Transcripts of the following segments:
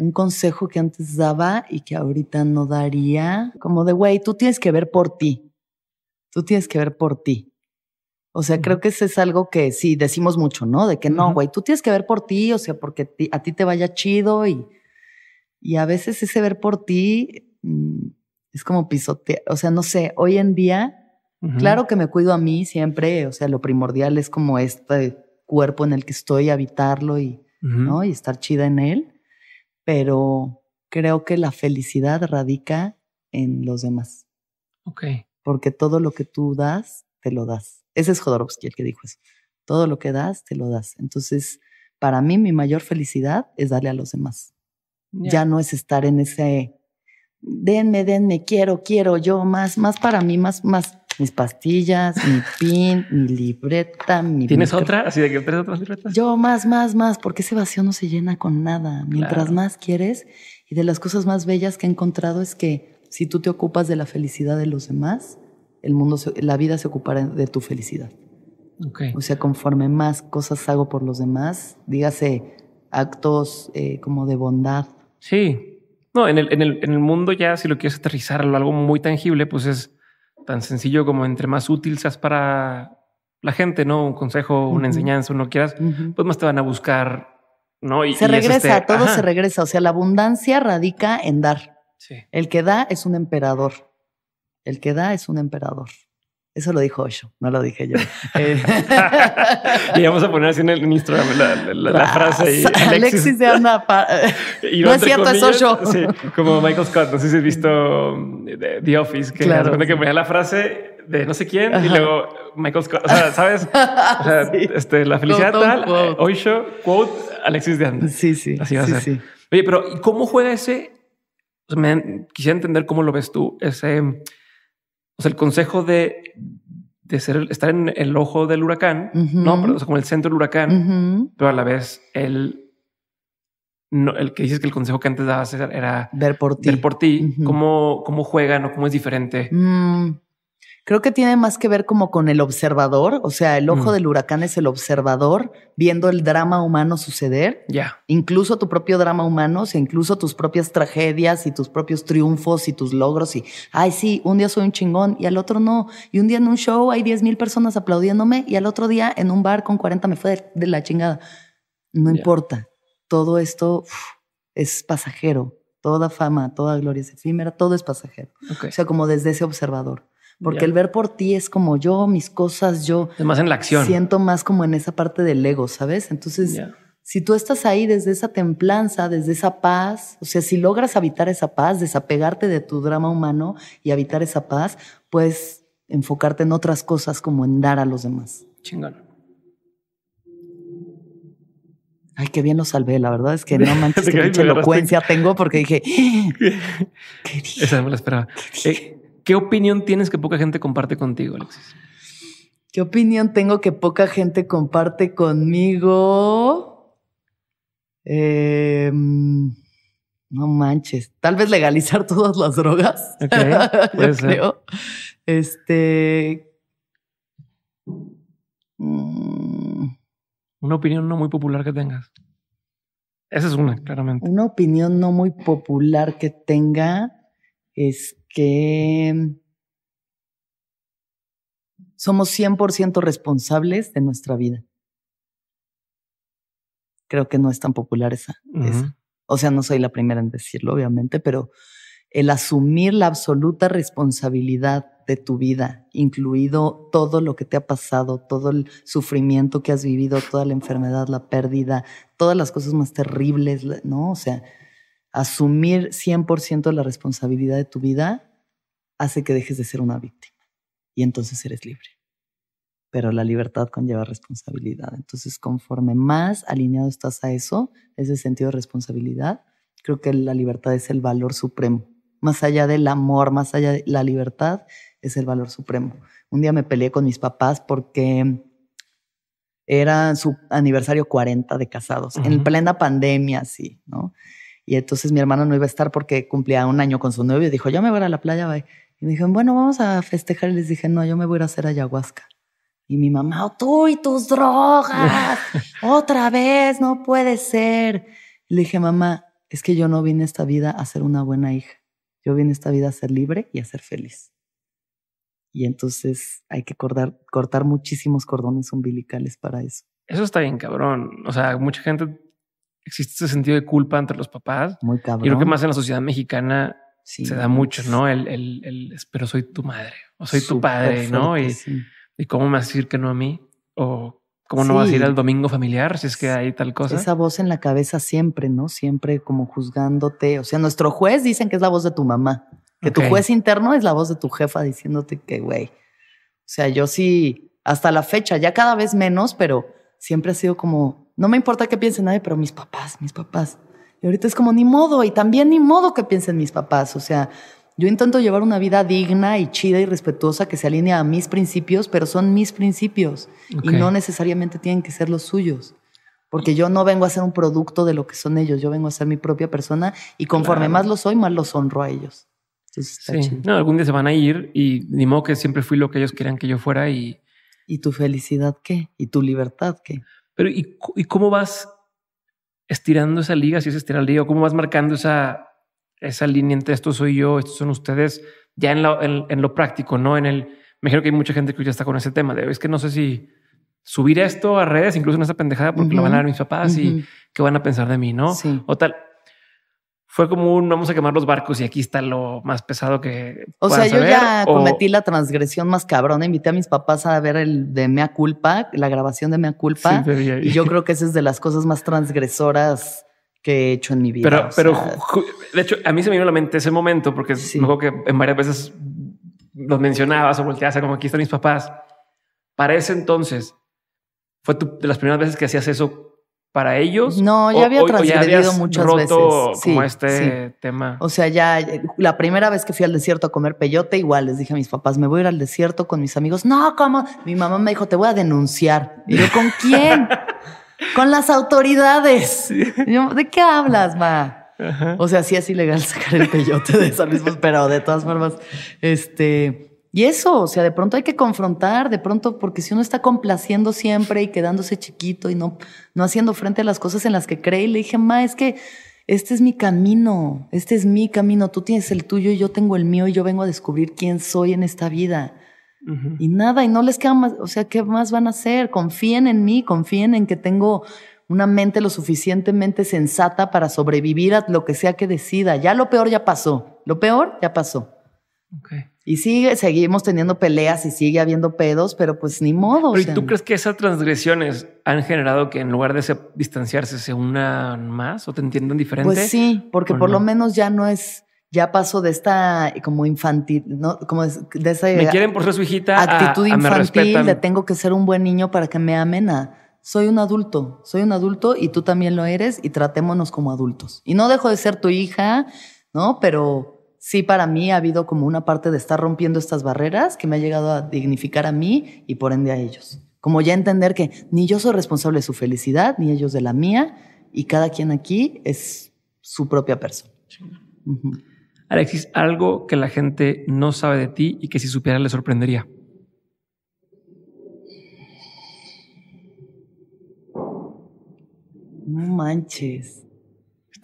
un consejo que antes daba y que ahorita no daría, como de, güey, tú tienes que ver por ti, tú tienes que ver por ti. O sea, creo que eso es algo que sí decimos mucho, ¿no? De que no, güey, tú tienes que ver por ti, o sea, porque a ti te vaya chido y, y a veces ese ver por ti mm, es como pisotear, o sea, no sé, hoy en día, claro que me cuido a mí siempre, o sea, lo primordial es como este cuerpo en el que estoy, habitarlo y, ¿no? y estar chida en él pero creo que la felicidad radica en los demás. Ok. Porque todo lo que tú das, te lo das. Ese es Jodorowsky el que dijo eso. Todo lo que das, te lo das. Entonces, para mí, mi mayor felicidad es darle a los demás. Ya no es estar en ese, denme, denme, quiero, quiero, yo, más, más para mí, más, más mis pastillas, mi pin, mi libreta, mi... ¿Tienes otra? Así de que otras libretas. Yo más, más, más, porque ese vacío no se llena con nada. Mientras más quieres, y de las cosas más bellas que he encontrado es que si tú te ocupas de la felicidad de los demás, el mundo, la vida se ocupará de tu felicidad. O sea, conforme más cosas hago por los demás, dígase actos eh, como de bondad. Sí. No, en el, en el, en el mundo ya, si lo quieres aterrizar algo muy tangible, pues es tan sencillo como entre más útil seas para la gente, ¿no? Un consejo, una enseñanza, uno quieras, pues más te van a buscar, ¿no? Y, se este, regresa, todo se regresa. O sea, la abundancia radica en dar. El que da es un emperador. El que da es un emperador. Eso lo dijo Osho, no lo dije yo. Eh, y vamos a poner así en el Instagram la, ah, frase. ahí. Alexis, de Anda. no es cierto, es Osho. como Michael Scott, no sé si has visto mm, The Office, que claro, que la frase de no sé quién y luego Michael Scott, o sea, ¿sabes? Este, la felicidad tal, Osho, quote, Alexis de Anda. Sí, sí. Así va a ser. Oye, pero ¿cómo juega ese? quisiera entender cómo lo ves tú, ese o sea, el consejo de, de ser, estar en el ojo del huracán, no, pero o como el centro del huracán, pero a la vez el, no, el que dices que el consejo que antes dabas era ver por ti, ver por ti, cómo, cómo juegan o cómo es diferente. Mm. Creo que tiene más que ver como con el observador, o sea, el ojo mm. del huracán es el observador viendo el drama humano suceder, ya incluso tu propio drama humano, incluso tus propias tragedias y tus propios triunfos y tus logros y, ay, sí, un día soy un chingón y al otro no, y un día en un show hay 10 mil personas aplaudiéndome y al otro día en un bar con 40 me fue de, la chingada. No importa, todo esto es pasajero, toda fama, toda gloria es efímera, todo es pasajero, o sea, como desde ese observador. Porque el ver por ti es como yo, mis cosas, yo. Es más en la acción. Siento más como en esa parte del ego, ¿sabes? Entonces, si tú estás ahí desde esa templanza, desde esa paz, o sea, si logras habitar esa paz, desapegarte de tu drama humano y habitar esa paz, puedes enfocarte en otras cosas como en dar a los demás. Chingón. Ay, qué bien lo salvé. La verdad es que no manches, que mucha elocuencia tengo porque dije, ¿Qué Esa no me la esperaba. Eh, ¿Qué opinión tienes que poca gente comparte contigo, Alexis? ¿Qué opinión tengo que poca gente comparte conmigo? Em, no manches. Tal vez legalizar todas las drogas. Okay, Este. Mm. Una opinión no muy popular que tengas. Esa es una, claramente. Una opinión no muy popular que tenga es que somos 100% responsables de nuestra vida. Creo que no es tan popular esa, esa, O sea, no soy la primera en decirlo, obviamente, pero el asumir la absoluta responsabilidad de tu vida, incluido todo lo que te ha pasado, todo el sufrimiento que has vivido, toda la enfermedad, la pérdida, todas las cosas más terribles, ¿no? O sea, asumir 100% la responsabilidad de tu vida hace que dejes de ser una víctima y entonces eres libre. Pero la libertad conlleva responsabilidad. Entonces, conforme más alineado estás a eso, ese sentido de responsabilidad, creo que la libertad es el valor supremo. Más allá del amor, más allá de la libertad, es el valor supremo. Un día me peleé con mis papás porque era su aniversario 40 de casados, en plena pandemia, sí, ¿no? Y entonces mi hermana no iba a estar porque cumplía un año con su novio y dijo, yo me voy a la playa, bye. Y me dijeron, bueno, vamos a festejar. Y les dije, no, yo me voy a hacer ayahuasca. Y mi mamá, oh, tú y tus drogas, otra vez, no puede ser. Le dije, mamá, es que yo no vine esta vida a ser una buena hija. Yo vine esta vida a ser libre y a ser feliz. Y entonces hay que cortar, cortar muchísimos cordones umbilicales para eso. Eso está bien, cabrón. O sea, mucha gente existe ese sentido de culpa entre los papás. Muy cabrón. Y creo que más en la sociedad mexicana se da mucho, ¿no? El, el, el, pero soy tu madre o soy tu padre, ¿no? Y, cómo me vas a decir que no a mí o cómo no vas a ir al domingo familiar si es que hay tal cosa. Esa voz en la cabeza siempre, ¿no? Siempre como juzgándote. O sea, nuestro juez dicen que es la voz de tu mamá, que tu juez interno es la voz de tu jefa diciéndote que, güey. O sea, yo sí, hasta la fecha, ya cada vez menos, pero siempre ha sido como no me importa qué piense nadie, pero mis papás, mis papás. Y ahorita es como ni modo, y también ni modo que piensen mis papás. O sea, yo intento llevar una vida digna y chida y respetuosa que se alinee a mis principios, pero son mis principios y no necesariamente tienen que ser los suyos. Porque yo no vengo a ser un producto de lo que son ellos, yo vengo a ser mi propia persona y conforme más lo soy, más los honro a ellos. sí. No, algún día se van a ir y ni modo que siempre fui lo que ellos querían que yo fuera y... ¿Y tu felicidad qué? ¿Y tu libertad qué? Pero ¿y, cómo vas estirando esa liga, si es estirar la liga, cómo vas marcando esa, esa línea entre esto soy yo, estos son ustedes, ya en, en, lo práctico, ¿no? En el, me imagino que hay mucha gente que ya está con ese tema de, es que no sé si subir esto a redes, incluso en esa pendejada, porque la lo van a ver mis papás y qué van a pensar de mí, ¿no? Sí. O tal fue como un vamos a quemar los barcos y aquí está lo más pesado que. O sea, yo ya cometí la transgresión más cabrona. Invité a mis papás a ver el de Mea Culpa, la grabación de Mea Culpa. y yo creo que esa es de las cosas más transgresoras que he hecho en mi vida. Pero, pero de hecho, a mí se me vino a la mente ese momento porque luego que en varias veces lo mencionabas o volteabas como aquí están mis papás. Para ese entonces, fue de las primeras veces que hacías eso para ellos. No, ya había muchas veces. Como este tema. O sea, ya la primera vez que fui al desierto a comer peyote, igual les dije a mis papás, me voy a ir al desierto con mis amigos. No, ¿cómo? Mi mamá me dijo, te voy a denunciar. Y yo, ¿con quién? con las autoridades. Yo, ¿De qué hablas, ma? O sea, sí es ilegal sacar el peyote de San Luis, pero de todas formas, este, y eso, o sea, de pronto hay que confrontar, de pronto, porque si uno está complaciendo siempre y quedándose chiquito y no, no haciendo frente a las cosas en las que cree, y le dije, ma, es que este es mi camino, este es mi camino, tú tienes el tuyo y yo tengo el mío y yo vengo a descubrir quién soy en esta vida. Y nada, y no les queda más, o sea, ¿qué más van a hacer? Confíen en mí, confíen en que tengo una mente lo suficientemente sensata para sobrevivir a lo que sea que decida. Ya lo peor ya pasó, lo peor ya pasó. Y sigue, seguimos teniendo peleas y sigue habiendo pedos, pero pues ni modo. ¿Y tú crees que esas transgresiones han generado que en lugar de distanciarse se unan más o te entiendan diferente? Pues sí, porque por lo menos ya no es, ya pasó de esta eh, como infantil, ¿no? Como de esa. Me quieren por ser su hijita. Actitud infantil, tengo que ser un buen niño para que me amen a soy un adulto, soy un adulto y tú también lo eres y tratémonos como adultos. Y no dejo de ser tu hija, ¿no? Pero sí para mí ha habido como una parte de estar rompiendo estas barreras que me ha llegado a dignificar a mí y por ende a ellos. Como ya entender que ni yo soy responsable de su felicidad, ni ellos de la mía, y cada quien aquí es su propia persona. Alexis, algo que la gente no sabe de ti y que si supiera le sorprendería. No manches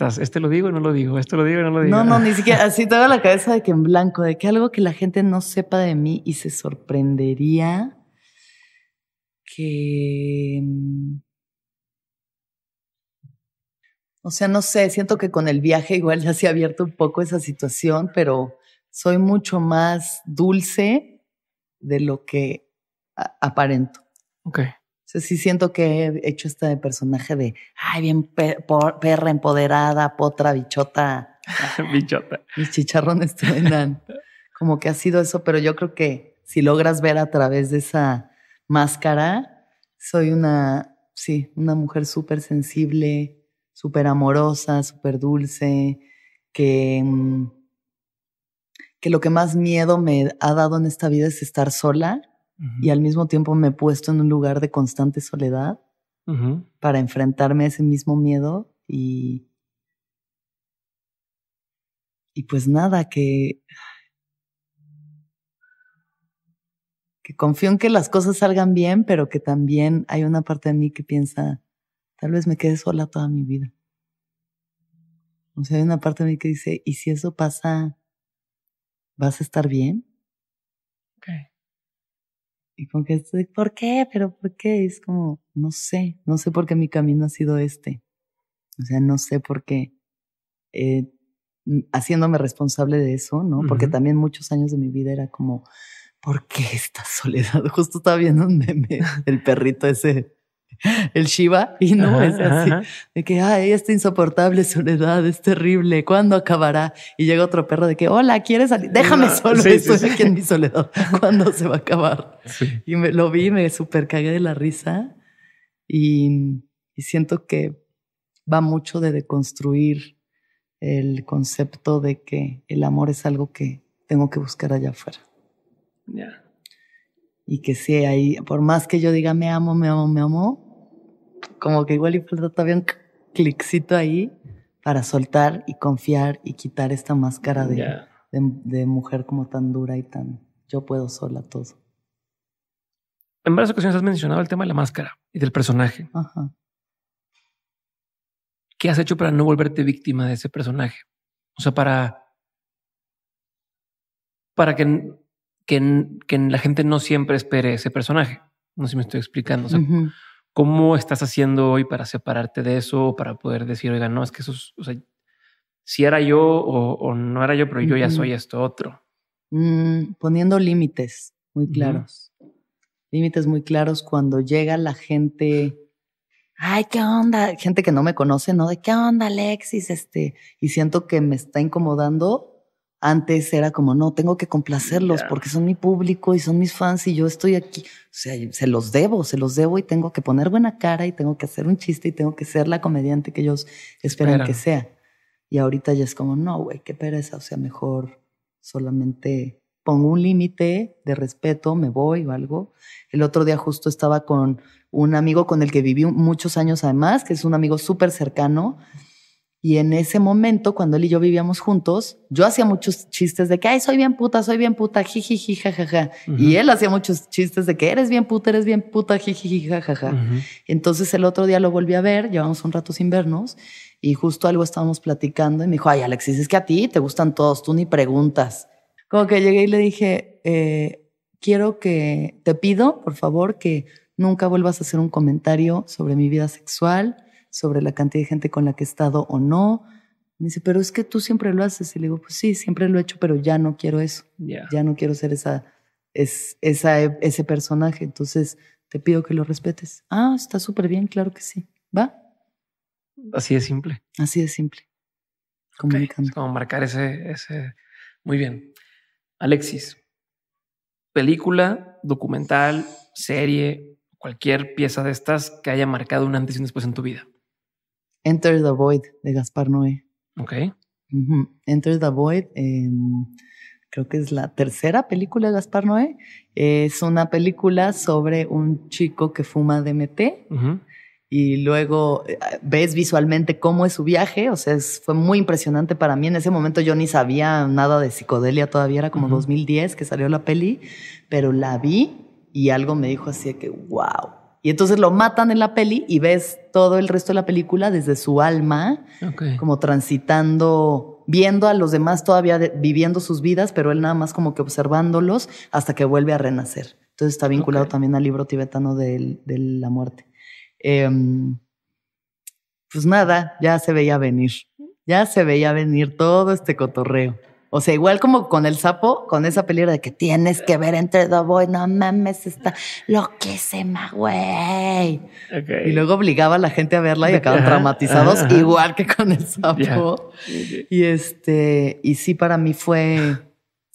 este lo digo y no lo digo, esto lo digo y no lo digo. No, no, ni siquiera, así tengo la cabeza de que en blanco, de que algo que la gente no sepa de mí y se sorprendería que... Mm, o sea, no sé, siento que con el viaje igual ya se ha abierto un poco esa situación, pero soy mucho más dulce de lo que aparento. Ok sí siento que he hecho este personaje de, ay, bien perra empoderada, potra, bichota. bichota. Mis chicharrones truenan. Como que ha sido eso, pero yo creo que si logras ver a través de esa máscara, soy una, sí, una mujer súper sensible, súper amorosa, súper dulce, que, mm, que lo que más miedo me ha dado en esta vida es estar sola y al mismo tiempo me he puesto en un lugar de constante soledad para enfrentarme a ese mismo miedo y... Y pues nada, que... Que confío en que las cosas salgan bien, pero que también hay una parte de mí que piensa, tal vez me quede sola toda mi vida. O sea, hay una parte de mí que dice, ¿y si eso pasa, vas a estar bien? Y como que estoy, ¿por qué? ¿Pero por qué? es como, no sé, no sé por qué mi camino ha sido este. O sea, no sé por qué. Eh, mm, haciéndome responsable de eso, ¿no? Porque también muchos años de mi vida era como, ¿por qué esta soledad? Justo estaba viendo un meme, el perrito ese el Shiva y no es así de que ay esta insoportable soledad es terrible ¿cuándo acabará? y llega otro perro de que hola ¿quieres salir? déjame solo estoy aquí en mi soledad ¿cuándo se va a acabar? y me, lo vi me super cagué de la risa y, y siento que va mucho de deconstruir el concepto de que el amor es algo que tengo que buscar allá afuera ya y que sí, ahí, por más que yo diga me amo, me amo, me amo, como que igual y falta todavía un cliccito ahí para soltar y confiar y quitar esta máscara de, de mujer como tan dura y tan yo puedo sola todo. En varias ocasiones has mencionado el tema de la máscara y del personaje. Ajá. ¿Qué has hecho para no volverte víctima de ese personaje? O sea, para, para que que, que la gente no siempre espere ese personaje. No sé si me estoy explicando. ¿Cómo estás haciendo hoy para separarte de eso? o Para poder decir, oiga, no, es que eso es, o sea, si era yo o, no era yo, pero yo ya soy esto otro. Mm, poniendo límites muy claros. Límites muy claros cuando llega la gente. Ay, ¿qué onda? Gente que no me conoce, ¿no? De qué onda, Alexis, este. Y siento que me está incomodando antes era como, no, tengo que complacerlos porque son mi público y son mis fans y yo estoy aquí. O sea, se los debo, se los debo y tengo que poner buena cara y tengo que hacer un chiste y tengo que ser la comediante que ellos esperan que sea. Y ahorita ya es como, no, güey, qué pereza. O sea, mejor solamente pongo un límite de respeto, me voy o algo. El otro día justo estaba con un amigo con el que viví muchos años además, que es un amigo súper cercano. Y en ese momento, cuando él y yo vivíamos juntos, yo hacía muchos chistes de que, ay, soy bien puta, soy bien puta, jiji, jajaja. Y él hacía muchos chistes de que eres bien puta, eres bien puta, jiji, jajaja. Entonces el otro día lo volví a ver, llevamos un rato sin vernos, y justo algo estábamos platicando, y me dijo, ay, Alexis, es que a ti te gustan todos, tú ni preguntas. Como que llegué y le dije, eh, quiero que, te pido, por favor, que nunca vuelvas a hacer un comentario sobre mi vida sexual sobre la cantidad de gente con la que he estado o no. Me dice, pero es que tú siempre lo haces. Y le digo, pues sí, siempre lo he hecho, pero ya no quiero eso. Ya no quiero ser esa, es, esa, ese personaje. Entonces, te pido que lo respetes. Ah, está súper bien, claro que sí. ¿Va? Así de simple. Así de simple. como marcar ese, ese. Muy bien. Alexis, película, documental, serie, cualquier pieza de estas que haya marcado un antes y un después en tu vida. Enter the Void de Gaspar Noé. Ok. Enter the Void, em, creo que es la tercera película de Gaspar Noé. Es una película sobre un chico que fuma DMT. Y luego eh, ves visualmente cómo es su viaje, o sea, fue muy impresionante para mí. En ese momento yo ni sabía nada de psicodelia todavía, era como 2010 que salió la peli, pero la vi y algo me dijo así que, wow, y entonces lo matan en la peli y ves todo el resto de la película desde su alma, como transitando, viendo a los demás todavía viviendo sus vidas, pero él nada más como que observándolos hasta que vuelve a renacer. Entonces está vinculado también al libro tibetano de, la muerte. Em, pues nada, ya se veía venir, ya se veía venir todo este cotorreo. O sea, igual como con el sapo, con esa película de que tienes que ver entre dos boy, no mames, está lo que güey. Y luego obligaba a la gente a verla y acaban traumatizados, igual que con el sapo. Y este, y sí, para mí fue,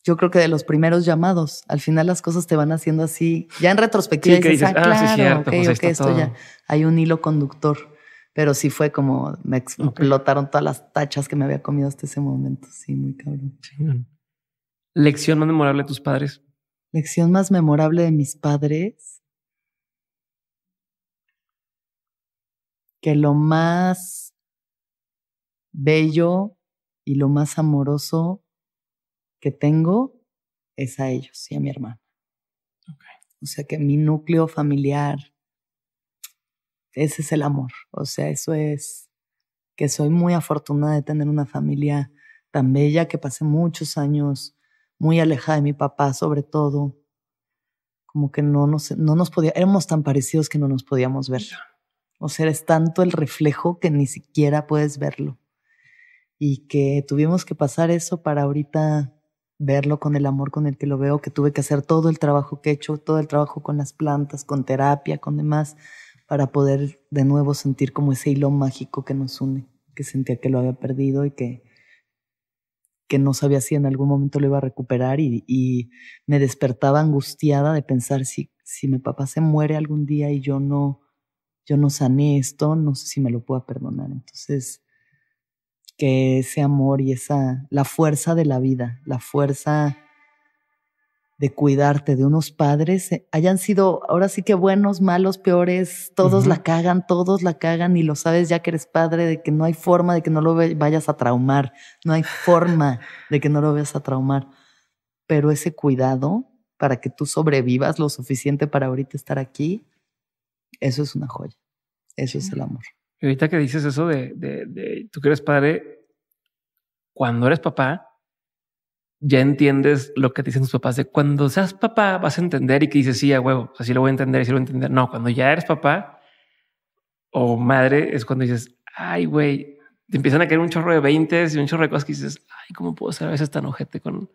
yo creo que de los primeros llamados. Al final las cosas te van haciendo así. Ya en retrospectiva dices, claro, ok, esto ya. Hay un hilo conductor. Pero sí fue como, me explotaron todas las tachas que me había comido hasta ese momento. Sí, muy cabrón. ¿Lección más memorable de tus padres? Lección más memorable de mis padres. Que lo más bello y lo más amoroso que tengo es a ellos y a mi hermana. O sea que mi núcleo familiar, ese es el amor. O sea, eso es que soy muy afortunada de tener una familia tan bella que pasé muchos años muy alejada de mi papá, sobre todo. Como que no nos, no nos podía, éramos tan parecidos que no nos podíamos ver. O sea, es tanto el reflejo que ni siquiera puedes verlo. Y que tuvimos que pasar eso para ahorita verlo con el amor con el que lo veo, que tuve que hacer todo el trabajo que he hecho, todo el trabajo con las plantas, con terapia, con demás para poder de nuevo sentir como ese hilo mágico que nos une, que sentía que lo había perdido y que, que no sabía si en algún momento lo iba a recuperar y, me despertaba angustiada de pensar si, si mi papá se muere algún día y yo no, yo no sané esto, no sé si me lo pueda perdonar. Entonces, que ese amor y esa, la fuerza de la vida, la fuerza de cuidarte de unos padres, eh, hayan sido ahora sí que buenos, malos, peores, todos la cagan, todos la cagan y lo sabes ya que eres padre, de que no hay forma de que no lo vayas a traumar, no hay forma de que no lo vayas a traumar. Pero ese cuidado para que tú sobrevivas lo suficiente para ahorita estar aquí, eso es una joya, eso es el amor. Y ahorita que dices eso de, de, de tú que eres padre, cuando eres papá, ya entiendes lo que te dicen tus papás de cuando seas papá vas a entender y que dices sí a huevo, así lo voy a entender, y así lo voy a entender. No, cuando ya eres papá o madre es cuando dices ay, güey, te empiezan a caer un chorro de veintes y un chorro de cosas que dices ay, cómo puedo ser a veces tan ojete con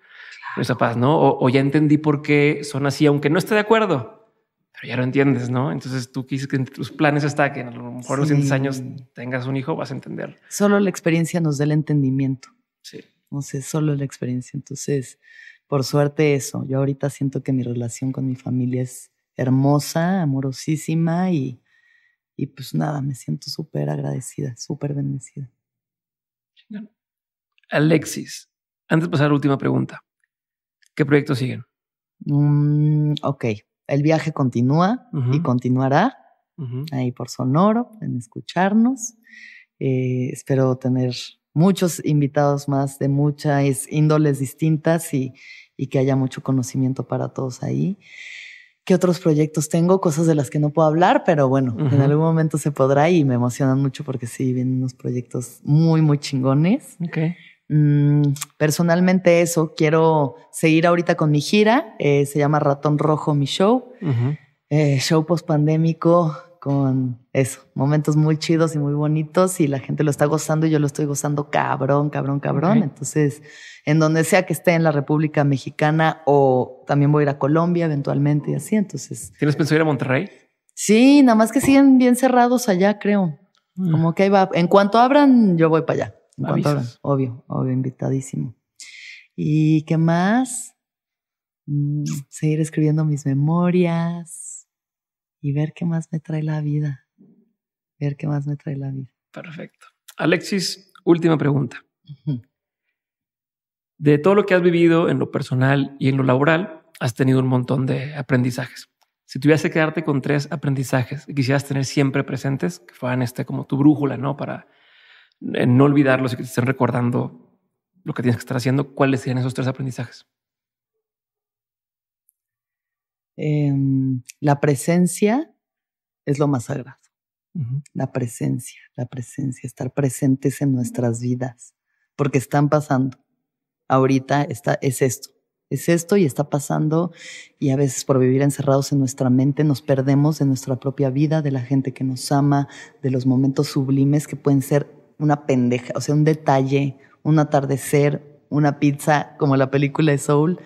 mis papás, no? O, ya entendí por qué son así, aunque no esté de acuerdo, pero ya lo entiendes, no? Entonces tú quieres que tus planes está que a lo mejor los años tengas un hijo, vas a entender. Solo la experiencia nos da el entendimiento. Sí. No sé, solo la experiencia. Entonces, por suerte eso. Yo ahorita siento que mi relación con mi familia es hermosa, amorosísima y, pues nada, me siento súper agradecida, súper bendecida. Alexis, antes de pasar a la última pregunta, ¿qué proyectos siguen? Mm, ok, el viaje continúa y continuará ahí por Sonoro, en escucharnos. Eh, espero tener muchos invitados más de muchas índoles distintas y, que haya mucho conocimiento para todos ahí. ¿Qué otros proyectos tengo? Cosas de las que no puedo hablar, pero bueno, en algún momento se podrá y me emocionan mucho porque sí, vienen unos proyectos muy, muy chingones. Mm, personalmente eso, quiero seguir ahorita con mi gira, eh, se llama Ratón Rojo, mi show, eh, show post pandémico con eso, momentos muy chidos y muy bonitos y la gente lo está gozando y yo lo estoy gozando cabrón, cabrón, cabrón. Entonces, en donde sea que esté en la República Mexicana o también voy a ir a Colombia eventualmente y así, entonces. ¿Tienes pensado ir a Monterrey? Sí, nada más que siguen bien cerrados allá, creo. Mm. Como que ahí va. En cuanto abran, yo voy para allá. En cuanto abran, obvio, obvio, invitadísimo. ¿Y qué más? Mm, seguir escribiendo mis memorias y ver qué más me trae la vida. Ver qué más me trae la vida. Perfecto. Alexis, última pregunta. De todo lo que has vivido en lo personal y en lo laboral, has tenido un montón de aprendizajes. Si tuvieras que quedarte con tres aprendizajes que quisieras tener siempre presentes, que fueran este como tu brújula, ¿no? Para eh, no olvidarlos y que te estén recordando lo que tienes que estar haciendo, ¿cuáles serían esos tres aprendizajes? Em, la presencia es lo más sagrado. La presencia, la presencia, estar presentes en nuestras vidas, porque están pasando. Ahorita está, es esto, es esto y está pasando y a veces por vivir encerrados en nuestra mente nos perdemos de nuestra propia vida, de la gente que nos ama, de los momentos sublimes que pueden ser una pendeja, o sea, un detalle, un atardecer, una pizza como la película de Soul.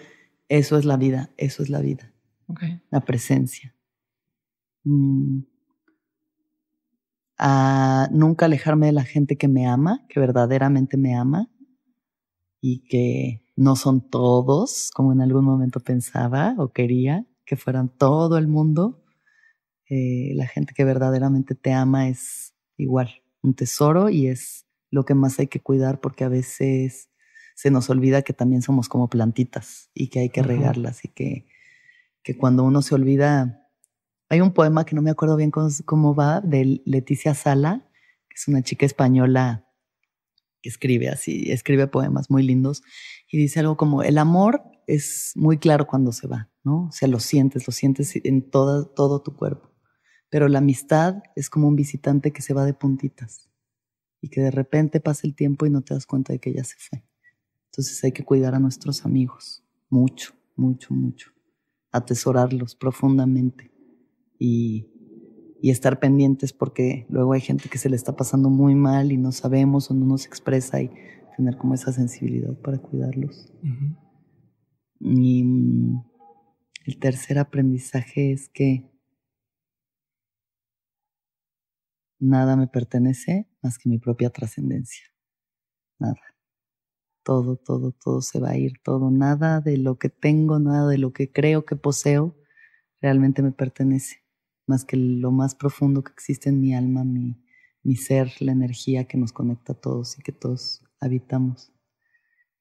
Eso es la vida, eso es la vida la presencia. Mm. A nunca alejarme de la gente que me ama, que verdaderamente me ama y que no son todos, como en algún momento pensaba o quería, que fueran todo el mundo. Eh, la gente que verdaderamente te ama es igual, un tesoro y es lo que más hay que cuidar porque a veces se nos olvida que también somos como plantitas y que hay que regarlas y que que cuando uno se olvida, hay un poema que no me acuerdo bien cómo, va, de Leticia Sala, que es una chica española que escribe así, escribe poemas muy lindos, y dice algo como, el amor es muy claro cuando se va, ¿no? O sea, lo sientes, lo sientes en todo, todo tu cuerpo, pero la amistad es como un visitante que se va de puntitas y que de repente pasa el tiempo y no te das cuenta de que ya se fue. Entonces hay que cuidar a nuestros amigos, mucho, mucho, mucho atesorarlos profundamente y, estar pendientes porque luego hay gente que se le está pasando muy mal y no sabemos o no nos expresa y tener como esa sensibilidad para cuidarlos. Y mm, el tercer aprendizaje es que nada me pertenece más que mi propia trascendencia. Nada todo, todo, todo se va a ir, todo, nada de lo que tengo, nada de lo que creo que poseo realmente me pertenece, más que lo más profundo que existe en mi alma, mi, ser, la energía que nos conecta a todos y que todos habitamos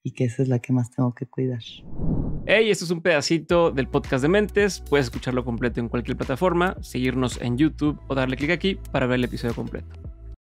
y que esa es la que más tengo que cuidar. Hey, esto es un pedacito del podcast de Mentes. Puedes escucharlo completo en cualquier plataforma, seguirnos en YouTube o darle clic aquí para ver el episodio completo.